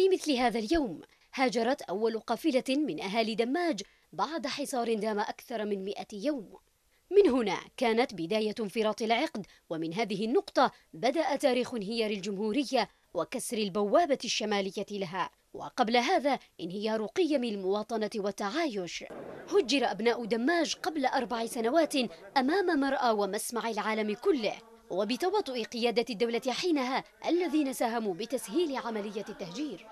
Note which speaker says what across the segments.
Speaker 1: في مثل هذا اليوم هاجرت أول قافلة من أهالي دماج بعد حصار دام أكثر من مئة يوم من هنا كانت بداية انفراط العقد ومن هذه النقطة بدأ تاريخ انهيار الجمهورية وكسر البوابة الشمالية لها وقبل هذا انهيار قيم المواطنة والتعايش هجر أبناء دماج قبل أربع سنوات أمام مرأى ومسمع العالم كله وبتواطؤ قيادة الدولة حينها الذين ساهموا بتسهيل عملية التهجير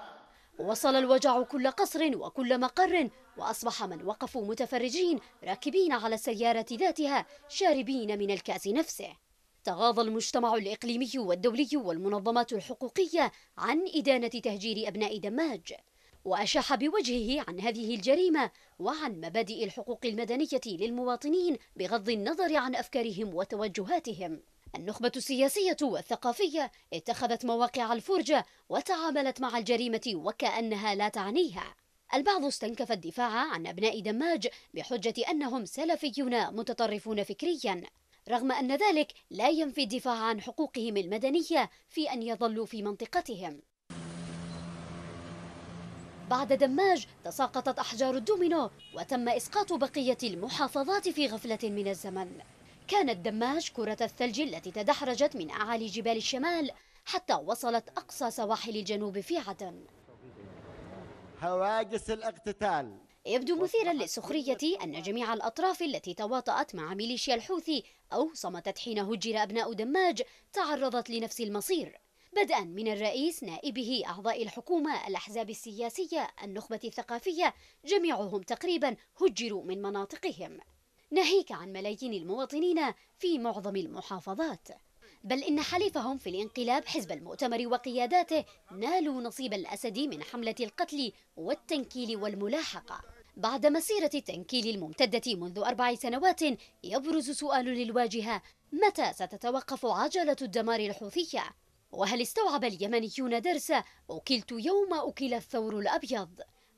Speaker 1: وصل الوجع كل قصر وكل مقر وأصبح من وقفوا متفرجين راكبين على السيارة ذاتها شاربين من الكأس نفسه تغاضى المجتمع الإقليمي والدولي والمنظمات الحقوقية عن إدانة تهجير أبناء دماج وأشاح بوجهه عن هذه الجريمة وعن مبادئ الحقوق المدنية للمواطنين بغض النظر عن أفكارهم وتوجهاتهم النخبة السياسية والثقافية اتخذت مواقع الفرجة وتعاملت مع الجريمة وكأنها لا تعنيها البعض استنكف الدفاع عن أبناء دماج بحجة أنهم سلفيون متطرفون فكريا رغم أن ذلك لا ينفي الدفاع عن حقوقهم المدنية في أن يظلوا في منطقتهم بعد دماج تساقطت أحجار الدومينو وتم إسقاط بقية المحافظات في غفلة من الزمن كانت دماج كرة الثلج التي تدحرجت من أعالي جبال الشمال حتى وصلت أقصى سواحل الجنوب في عدن هواجس الاقتتال يبدو مثيرا للسخرية أن جميع الأطراف التي تواطأت مع ميليشيا الحوثي أو صمتت حين هجر أبناء دماج تعرضت لنفس المصير بدءا من الرئيس نائبه أعضاء الحكومة الأحزاب السياسية النخبة الثقافية جميعهم تقريبا هجروا من مناطقهم ناهيك عن ملايين المواطنين في معظم المحافظات بل إن حليفهم في الانقلاب حزب المؤتمر وقياداته نالوا نصيب الأسد من حملة القتل والتنكيل والملاحقة بعد مسيرة التنكيل الممتدة منذ أربع سنوات يبرز سؤال للواجهة متى ستتوقف عجلة الدمار الحوثية؟ وهل استوعب اليمنيون درس أكلت يوم أكل الثور الأبيض؟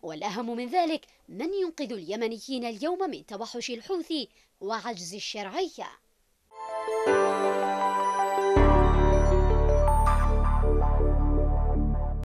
Speaker 1: والأهم من ذلك من ينقذ اليمنيين اليوم من توحش الحوثي وعجز الشرعيه